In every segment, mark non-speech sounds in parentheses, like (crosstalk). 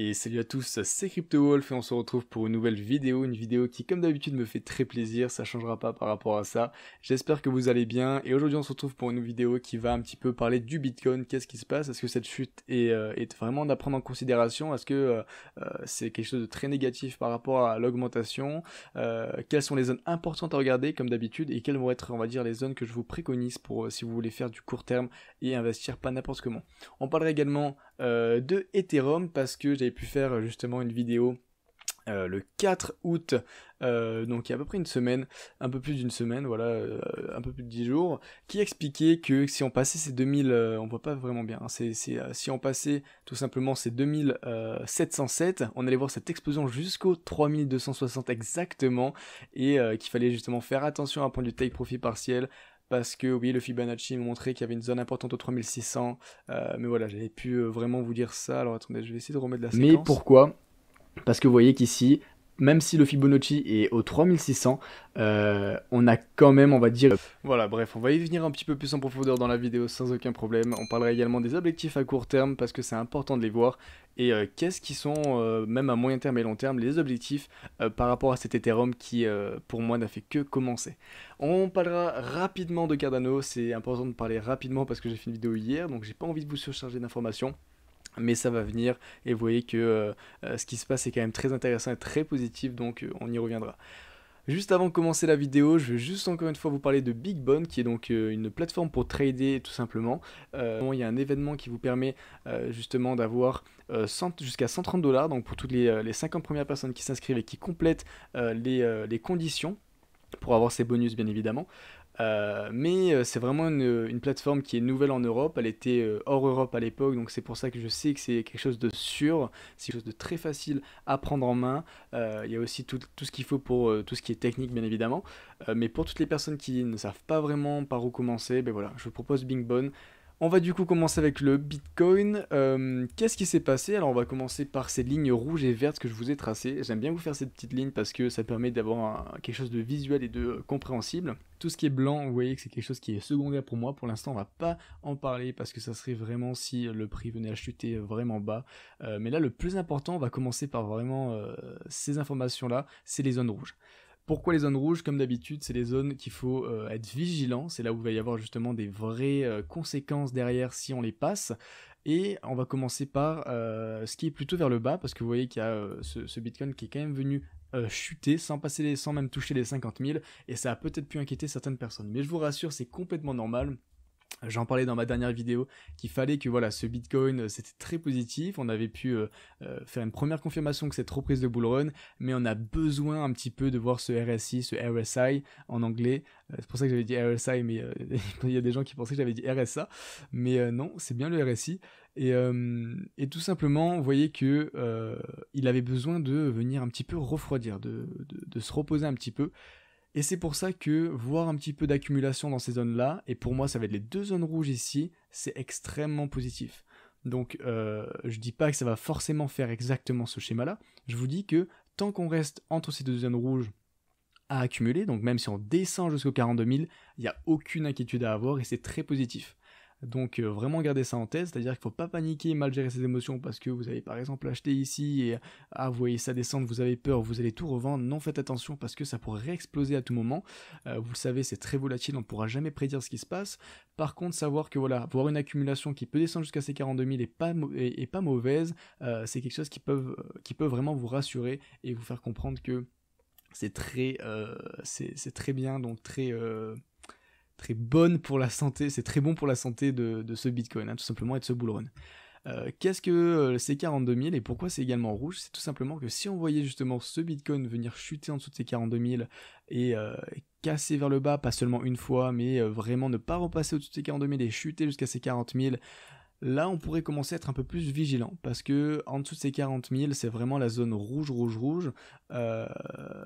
Et salut à tous, c'est CryptoWolf et on se retrouve pour une nouvelle vidéo, une vidéo qui comme d'habitude me fait très plaisir, ça changera pas par rapport à ça. J'espère que vous allez bien et aujourd'hui on se retrouve pour une vidéo qui va un petit peu parler du Bitcoin, qu'est-ce qui se passe, est-ce que cette chute est, euh, vraiment à prendre en considération, est-ce que euh, euh, c'est quelque chose de très négatif par rapport à l'augmentation, quelles sont les zones importantes à regarder comme d'habitude et quelles vont être on va dire les zones que je vous préconise pour si vous voulez faire du court terme et investir pas n'importe comment. On parlera également euh, de Ethereum parce que j'avais pu faire euh, justement une vidéo euh, le 4 août, donc il y a à peu près une semaine, un peu plus d'une semaine, voilà, un peu plus de 10 jours, qui expliquait que si on passait ces 2000, on voit pas vraiment bien, hein. si on passait tout simplement ces 2707, on allait voir cette explosion jusqu'au 3260 exactement, et qu'il fallait justement faire attention à un point du take profit partiel, parce que oui, le Fibonacci m'a montrait qu'il y avait une zone importante au 3600, euh, mais voilà, j'avais pu euh, vraiment vous dire ça, alors attendez, je vais essayer de remettre la séquence. Mais pourquoi Parce que vous voyez qu'ici, même si le Fibonacci est au 3600, euh, on a quand même, on va dire... Voilà, bref, on va y venir un petit peu plus en profondeur dans la vidéo sans aucun problème. On parlera également des objectifs à court terme parce que c'est important de les voir. Et euh, qu'est-ce qui sont, euh, même à moyen terme et long terme, les objectifs par rapport à cet Ethereum qui, pour moi, n'a fait que commencer. On parlera rapidement de Cardano. C'est important de parler rapidement parce que j'ai fait une vidéo hier, donc j'ai pas envie de vous surcharger d'informations mais ça va venir et vous voyez que euh, euh, ce qui se passe est quand même très intéressant et très positif, donc euh, on y reviendra. Juste avant de commencer la vidéo, je vais juste encore une fois vous parler de Big Bone qui est donc une plateforme pour trader tout simplement. il y a un événement qui vous permet justement d'avoir jusqu'à 130 dollars, donc pour toutes les, 50 premières personnes qui s'inscrivent et qui complètent les conditions pour avoir ces bonus bien évidemment. Euh, mais euh, c'est vraiment euh, une, plateforme qui est nouvelle en Europe. Elle était hors Europe à l'époque, donc c'est pour ça que je sais que c'est quelque chose de sûr, c'est quelque chose de très facile à prendre en main. il y a aussi tout, ce qu'il faut pour tout ce qui est technique, bien évidemment. mais pour toutes les personnes qui ne savent pas vraiment par où commencer, ben voilà, je vous propose Bingbone. On va du coup commencer avec le Bitcoin. Euh, qu'est-ce qui s'est passé Alors on va commencer par ces lignes rouges et vertes que je vous ai tracées. J'aime bien vous faire cette petite ligne parce que ça permet d'avoir quelque chose de visuel et de compréhensible. Tout ce qui est blanc, vous voyez que c'est quelque chose qui est secondaire pour moi. Pour l'instant, on va pas en parler parce que ça serait vraiment si le prix venait à chuter vraiment bas. Euh, mais là, le plus important, on va commencer par vraiment euh, ces informations-là, c'est les zones rouges. Pourquoi les zones rouges Comme d'habitude, c'est les zones qu'il faut euh, être vigilant, c'est là où il va y avoir justement des vraies euh, conséquences derrière si on les passe. Et on va commencer par euh, ce qui est plutôt vers le bas, parce que vous voyez qu'il y a ce, Bitcoin qui est quand même venu chuter sans passer les même toucher les 50 000, et ça a peut-être pu inquiéter certaines personnes. Mais je vous rassure, c'est complètement normal. J'en parlais dans ma dernière vidéo qu'il fallait que voilà ce Bitcoin euh, c'était très positif, on avait pu euh, euh, faire une première confirmation que cette reprise de bull run, mais on a besoin un petit peu de voir ce RSI, ce RSI en anglais. c'est pour ça que j'avais dit RSI, mais (laughs) il y a des gens qui pensaient que j'avais dit RSA, mais non, c'est bien le RSI. Et, et tout simplement, vous voyez que il avait besoin de venir un petit peu refroidir, de, de, de se reposer un petit peu. Et c'est pour ça que voir un petit peu d'accumulation dans ces zones-là, et pour moi ça va être les deux zones rouges ici, c'est extrêmement positif. Donc je euh, je dis pas que ça va forcément faire exactement ce schéma-là, je vous dis que tant qu'on reste entre ces deux zones rouges à accumuler, donc même si on descend jusqu'aux 42 000, il n'y a aucune inquiétude à avoir et c'est très positif. Donc euh, vraiment garder ça en tête, c'est-à-dire qu'il ne faut pas paniquer, mal gérer ses émotions parce que vous avez par exemple acheté ici et ah vous voyez ça descendre, vous avez peur, vous allez tout revendre. Non faites attention parce que ça pourrait réexploser à tout moment. Euh, vous le savez, c'est très volatile, on ne pourra jamais prédire ce qui se passe. Par contre, savoir que voilà, voir une accumulation qui peut descendre jusqu'à ces 42 000 et pas, et, pas mauvaise, euh, c'est quelque chose qui peut, qui vraiment vous rassurer et vous faire comprendre que c'est très, c'est très bien, donc très très bonne pour la santé, c'est très bon pour la santé de, ce Bitcoin, hein, tout simplement, et de ce bullrun. Euh, qu'est-ce que ces 42 000 et pourquoi c'est également rouge C'est tout simplement que si on voyait justement ce Bitcoin venir chuter en dessous de ces 42 000 et euh, casser vers le bas, pas seulement une fois, mais euh, vraiment ne pas repasser au-dessus de ces 42 000 et chuter jusqu'à ces 40 000, Là, on pourrait commencer à être un peu plus vigilant parce que en dessous de ces 40 000, c'est vraiment la zone rouge, rouge, rouge. Euh,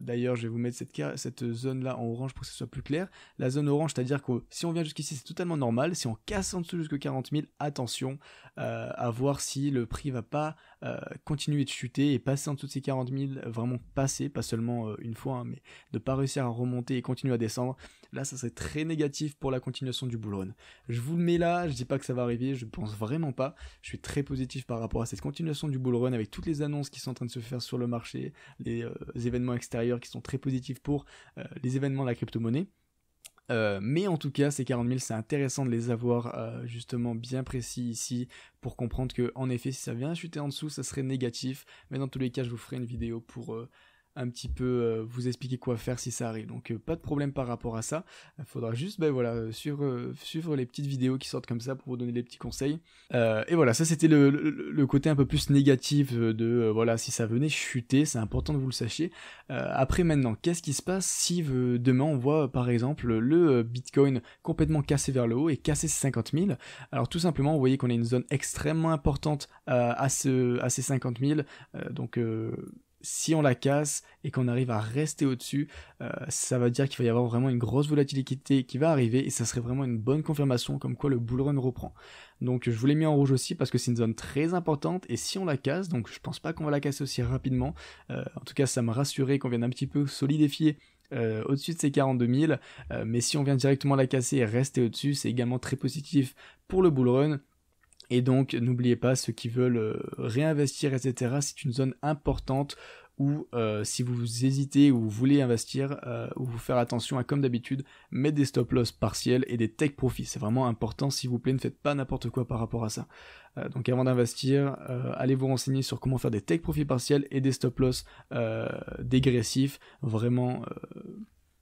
d'ailleurs, je vais vous mettre cette, cette zone-là en orange pour que ce soit plus clair. La zone orange, c'est-à-dire que si on vient jusqu'ici, c'est totalement normal. Si on casse en dessous jusqu'à 40 000, attention euh, à voir si le prix va pas euh, continuer de chuter et passer en dessous de ces 40 000, vraiment passer, pas seulement une fois, hein, mais de pas réussir à remonter et continuer à descendre, Là, ça serait très négatif pour la continuation du Bull Run. Je vous le mets là, je dis pas que ça va arriver, je pense vraiment pas. Je suis très positif par rapport à cette continuation du Bull Run avec toutes les annonces qui sont en train de se faire sur le marché, les euh, événements extérieurs qui sont très positifs pour euh, les événements de la crypto-monnaie. Euh, mais en tout cas, ces 40 000, c'est intéressant de les avoir justement bien précis ici pour comprendre que, en effet, si ça vient chuter en dessous, ça serait négatif. Mais dans tous les cas, je vous ferai une vidéo pour un petit peu euh, vous expliquer quoi faire si ça arrive. Donc euh, pas de problème par rapport à ça. Il faudra juste ben, voilà, euh, suivre, suivre les petites vidéos qui sortent comme ça pour vous donner des petits conseils. et voilà, ça c'était le, côté un peu plus négatif de voilà si ça venait chuter, c'est important que vous le sachiez. après maintenant, qu'est-ce qui se passe si demain on voit par exemple le Bitcoin complètement cassé vers le haut et cassé ses 50 000 Alors tout simplement, vous voyez qu'on a une zone extrêmement importante à, ce, à ces 50 000. donc si on la casse et qu'on arrive à rester au-dessus, euh, ça va dire qu'il va y avoir vraiment une grosse volatilité qui va arriver et ça serait vraiment une bonne confirmation comme quoi le bull run reprend. Donc je vous l'ai mis en rouge aussi parce que c'est une zone très importante et si on la casse, donc je pense pas qu'on va la casser aussi rapidement. Euh, en tout cas, ça me rassurait qu'on vienne un petit peu solidifier euh, au-dessus de ces 42 000. mais si on vient directement la casser et rester au-dessus, c'est également très positif pour le bull run. Et donc, n'oubliez pas, ceux qui veulent euh, réinvestir, etc., c'est une zone importante où, euh, si vous hésitez ou vous voulez investir, euh, ou vous faire attention à, comme d'habitude, mettre des stop-loss partiels et des take profits. C'est vraiment important, s'il vous plaît, ne faites pas n'importe quoi par rapport à ça. donc, avant d'investir, allez vous renseigner sur comment faire des take profits partiels et des stop-loss dégressifs. Vraiment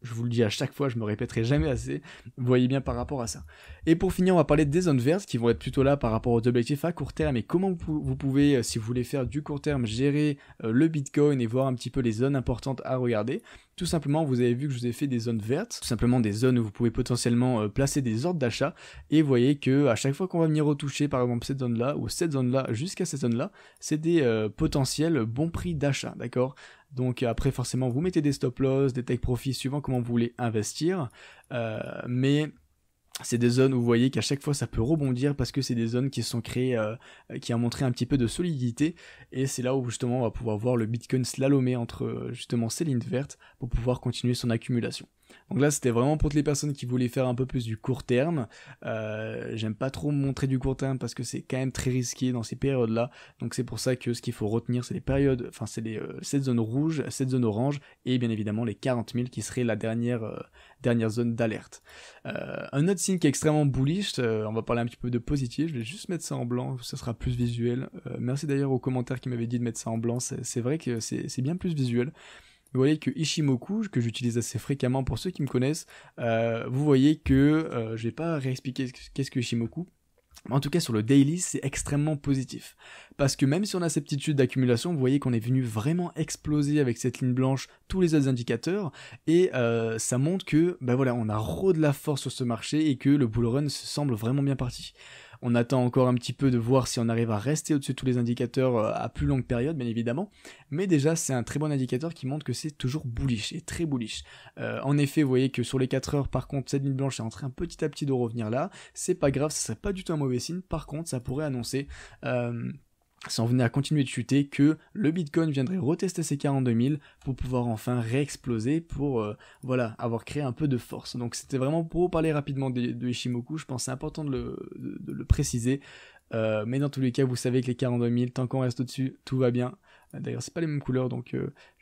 je vous le dis à chaque fois, je me répéterai jamais assez, vous voyez bien par rapport à ça. Et pour finir, on va parler des zones vertes qui vont être plutôt là par rapport aux objectifs à court terme et comment vous pouvez, euh, si vous voulez faire du court terme, gérer euh, le Bitcoin et voir un petit peu les zones importantes à regarder. Tout simplement, vous avez vu que je vous ai fait des zones vertes, tout simplement des zones où vous pouvez potentiellement euh, placer des ordres d'achat et vous voyez que à chaque fois qu'on va venir retoucher par exemple cette zone là ou cette zone là jusqu'à cette zone là, c'est des potentiels bons prix d'achat, d'accord donc après, forcément, vous mettez des stop-loss, des take profits suivant comment vous voulez investir. Euh, mais c'est des zones où vous voyez qu'à chaque fois ça peut rebondir parce que c'est des zones qui sont créées, euh, qui ont montré un petit peu de solidité et c'est là où justement on va pouvoir voir le Bitcoin slalomer entre justement ces lignes vertes pour pouvoir continuer son accumulation. Donc là, c'était vraiment pour toutes les personnes qui voulaient faire un peu plus du court terme. Euh, j'aime pas trop montrer du court terme parce que c'est quand même très risqué dans ces périodes-là. Donc c'est pour ça que ce qu'il faut retenir, c'est les périodes, enfin c'est les euh, cette zone rouge, cette zone orange et bien évidemment les 40 000 qui seraient la dernière euh, dernière zone d'alerte. un autre signe qui est extrêmement bullish, on va parler un petit peu de positif. Je vais juste mettre ça en blanc, ça sera plus visuel. merci d'ailleurs aux commentaires qui m'avaient dit de mettre ça en blanc. C'est vrai que c'est bien plus visuel vous voyez que Ishimoku, que j'utilise assez fréquemment pour ceux qui me connaissent, euh, vous voyez que, euh, je ne vais pas réexpliquer qu'est-ce que Ishimoku, en tout cas, sur le daily, c'est extrêmement positif. Parce que même si on a cette petite d'accumulation, vous voyez qu'on est venu vraiment exploser avec cette ligne blanche tous les autres indicateurs. Et euh, ça montre que, bah voilà, on a de la force sur ce marché et que le bull run semble vraiment bien parti. On attend encore un petit peu de voir si on arrive à rester au-dessus de tous les indicateurs euh, à plus longue période, bien évidemment. Mais déjà, c'est un très bon indicateur qui montre que c'est toujours bullish et très bullish. Euh, en effet, vous voyez que sur les 4 heures, par contre, cette ligne blanche est en train petit à petit de revenir là. C'est pas grave, ça serait pas du tout un mauvais signe. Par contre, ça pourrait annoncer euh, on venait à continuer de chuter, que le Bitcoin viendrait retester ses 42 000 pour pouvoir enfin réexploser, pour euh, voilà avoir créé un peu de force. Donc c'était vraiment pour parler rapidement de, Ishimoku, je pense c'est important de le, préciser. Euh, mais dans tous les cas, vous savez que les 42 000, tant qu'on reste au-dessus, tout va bien. Euh, d'ailleurs, c'est pas les mêmes couleurs, donc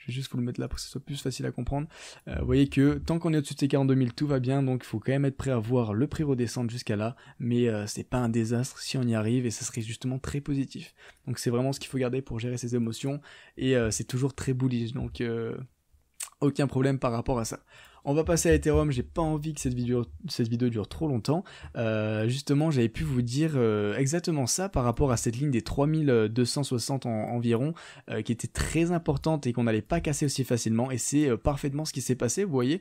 je vais juste vous le mettre là pour que ce soit plus facile à comprendre. Euh, vous voyez que tant qu'on est au-dessus de ces 42 000, tout va bien, donc il faut quand même être prêt à voir le prix redescendre jusqu'à là, mais euh, c'est pas un désastre si on y arrive et ça serait justement très positif. Donc c'est vraiment ce qu'il faut garder pour gérer ses émotions et euh, c'est toujours très bullish, donc aucun problème par rapport à ça. On va passer à Ethereum, j'ai pas envie que cette vidéo, dure trop longtemps. Euh, justement, j'avais pu vous dire euh, exactement ça par rapport à cette ligne des 3260 environ, euh, qui était très importante et qu'on n'allait pas casser aussi facilement, et c'est parfaitement ce qui s'est passé, vous voyez.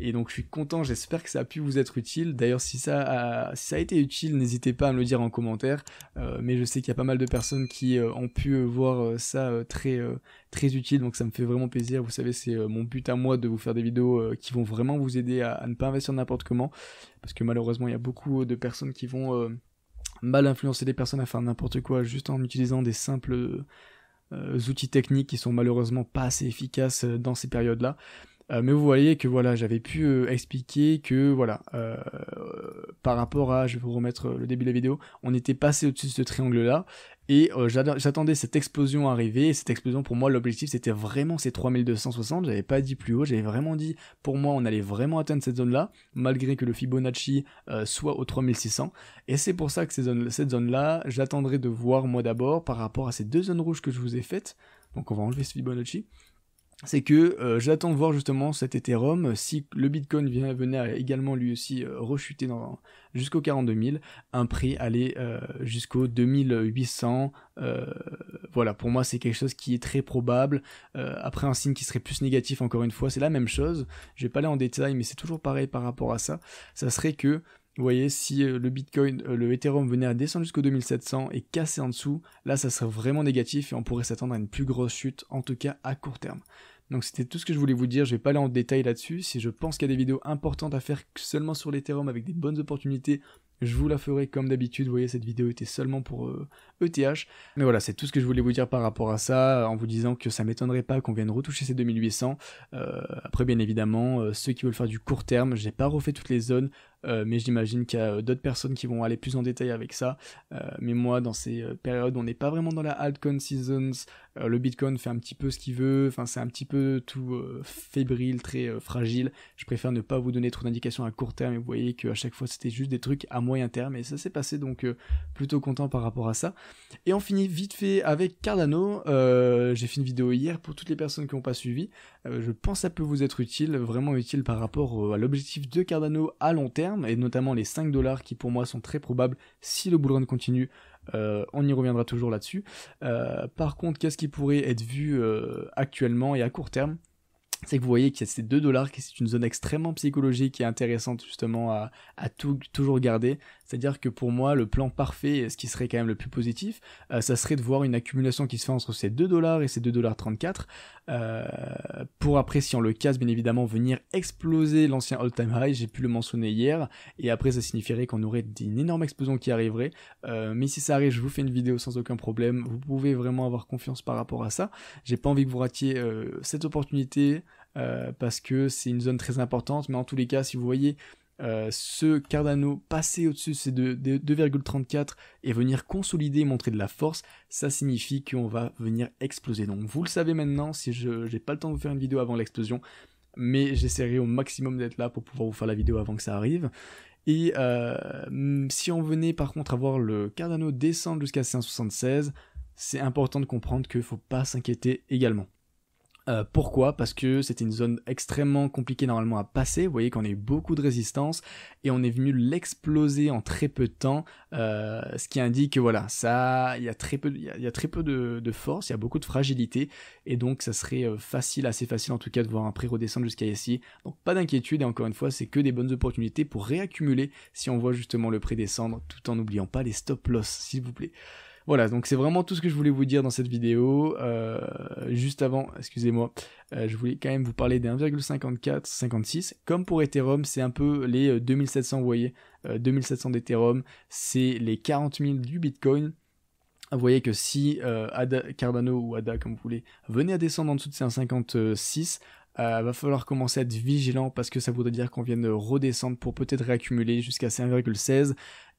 Et donc je suis content, j'espère que ça a pu vous être utile. D'ailleurs, si ça a, été utile, n'hésitez pas à me le dire en commentaire. Euh, mais je sais qu'il y a pas mal de personnes qui euh, ont pu euh, voir ça très, très utile, donc ça me fait vraiment plaisir. Vous savez, c'est mon but à moi de vous faire des vidéos qui vont vraiment vous aider à, ne pas investir n'importe comment. Parce que malheureusement, il y a beaucoup de personnes qui vont mal influencer des personnes à faire n'importe quoi juste en utilisant des simples outils techniques qui sont malheureusement pas assez efficaces dans ces périodes-là. Euh, mais vous voyez que voilà, j'avais pu euh, expliquer que voilà, euh, par rapport à, je vais vous remettre le début de la vidéo, on était passé au-dessus de ce triangle-là, et j'attendais cette explosion arriver, et cette explosion pour moi l'objectif c'était vraiment ces 3260, j'avais pas dit plus haut, j'avais vraiment dit pour moi on allait vraiment atteindre cette zone là, malgré que le Fibonacci soit au 3600, et c'est pour ça que cette zone là j'attendrai de voir moi d'abord par rapport à ces deux zones rouges que je vous ai faites, donc on va enlever ce Fibonacci, c'est que euh, j'attends de voir justement cet Ethereum, si le Bitcoin vient, venait également lui aussi euh, rechuter jusqu'au 42 000, un prix aller euh, jusqu'au 2800. voilà, pour moi c'est quelque chose qui est très probable. après un signe qui serait plus négatif encore une fois, c'est la même chose. Je vais pas aller en détail, mais c'est toujours pareil par rapport à ça. Ça serait que vous voyez, si le Bitcoin, le Ethereum venait à descendre jusqu'au 2700 et casser en dessous, là, ça serait vraiment négatif et on pourrait s'attendre à une plus grosse chute, en tout cas à court terme. Donc c'était tout ce que je voulais vous dire, je vais pas aller en détail là-dessus. Si je pense qu'il y a des vidéos importantes à faire seulement sur l'Ethereum avec des bonnes opportunités, je vous la ferai comme d'habitude. Vous voyez, cette vidéo était seulement pour euh, ETH. Mais voilà, c'est tout ce que je voulais vous dire par rapport à ça, en vous disant que ça m'étonnerait pas qu'on vienne retoucher ces 2800. Euh, après, bien évidemment, euh, ceux qui veulent faire du court terme, j'ai pas refait toutes les zones, euh, mais j'imagine qu'il y a d'autres personnes qui vont aller plus en détail avec ça. mais moi, dans ces périodes, on n'est pas vraiment dans la altcoin seasons. le Bitcoin fait un petit peu ce qu'il veut, enfin, c'est un petit peu tout fébrile, très fragile. Je préfère ne pas vous donner trop d'indications à court terme, et vous voyez qu'à chaque fois, c'était juste des trucs à moyen terme, et ça s'est passé, donc plutôt content par rapport à ça. Et on finit vite fait avec Cardano. Euh, j'ai fait une vidéo hier pour toutes les personnes qui n'ont pas suivi. Euh, je pense que ça peut vous être utile, vraiment utile par rapport euh, à l'objectif de Cardano à long terme, et notamment les 5 dollars qui pour moi sont très probables si le bull continue. on y reviendra toujours là-dessus. par contre, qu'est-ce qui pourrait être vu actuellement et à court terme c'est que vous voyez qu'il y a ces 2 dollars, qui c'est une zone extrêmement psychologique et intéressante justement à, toujours garder. C'est-à-dire que pour moi, le plan parfait, ce qui serait quand même le plus positif, euh, ça serait de voir une accumulation qui se fait entre ces 2 dollars et ces 2,34$ dollars euh, pour après, si on le casse, bien évidemment, venir exploser l'ancien all-time high, j'ai pu le mentionner hier, et après, ça signifierait qu'on aurait une énorme explosion qui arriverait, euh, mais si ça arrive, je vous fais une vidéo sans aucun problème, vous pouvez vraiment avoir confiance par rapport à ça, j'ai pas envie que vous ratiez cette opportunité, parce que c'est une zone très importante, mais en tous les cas, si vous voyez euh, ce Cardano passer au-dessus de ces 2,34 et venir consolider et montrer de la force, ça signifie qu'on va venir exploser. Donc vous le savez maintenant, si je n'ai pas le temps de vous faire une vidéo avant l'explosion, mais j'essaierai au maximum d'être là pour pouvoir vous faire la vidéo avant que ça arrive. Et euh, hmm, si on venait par contre à voir le Cardano descendre jusqu'à 176, c'est important de comprendre qu'il ne faut pas s'inquiéter également. Euh, pourquoi Parce que c'était une zone extrêmement compliquée normalement à passer. Vous voyez qu'on a eu beaucoup de résistance et on est venu l'exploser en très peu de temps, euh, ce qui indique que voilà, ça, il y a très peu, il a très peu de, de force, il y a beaucoup de fragilité et donc ça serait euh, facile, assez facile en tout cas de voir un prix redescendre jusqu'à ici. Donc pas d'inquiétude et encore une fois, c'est que des bonnes opportunités pour réaccumuler si on voit justement le prix descendre, tout en n'oubliant pas les stop loss, s'il vous plaît. Voilà, donc c'est vraiment tout ce que je voulais vous dire dans cette vidéo. Euh, juste avant, excusez-moi, euh, je voulais quand même vous parler des 1,54, 56. Comme pour Ethereum, c'est un peu les 2700, euh, vous voyez, 2700 d'Ethereum, c'est les 40 000 du Bitcoin. Vous voyez que si ADA, Cardano ou ADA, comme vous voulez, venait à descendre en dessous de ces 1,56, il va falloir commencer à être vigilant parce que ça voudrait dire qu'on vienne redescendre pour peut-être réaccumuler jusqu'à 1,16.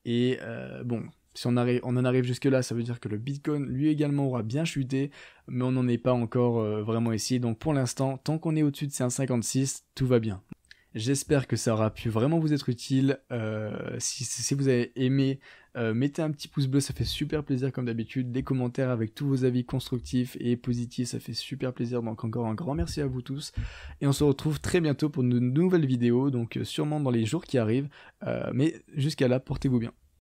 et bon si on, en arrive jusque-là, ça veut dire que le Bitcoin, lui également, aura bien chuté, mais on n'en est pas encore euh, vraiment ici. Donc pour l'instant, tant qu'on est au-dessus de ces 1,56, tout va bien. J'espère que ça aura pu vraiment vous être utile. Euh, si, vous avez aimé, euh, mettez un petit pouce bleu, ça fait super plaisir comme d'habitude. Des commentaires avec tous vos avis constructifs et positifs, ça fait super plaisir. Donc encore un grand merci à vous tous. Et on se retrouve très bientôt pour de nouvelles vidéos, donc sûrement dans les jours qui arrivent. mais jusqu'à là, portez-vous bien.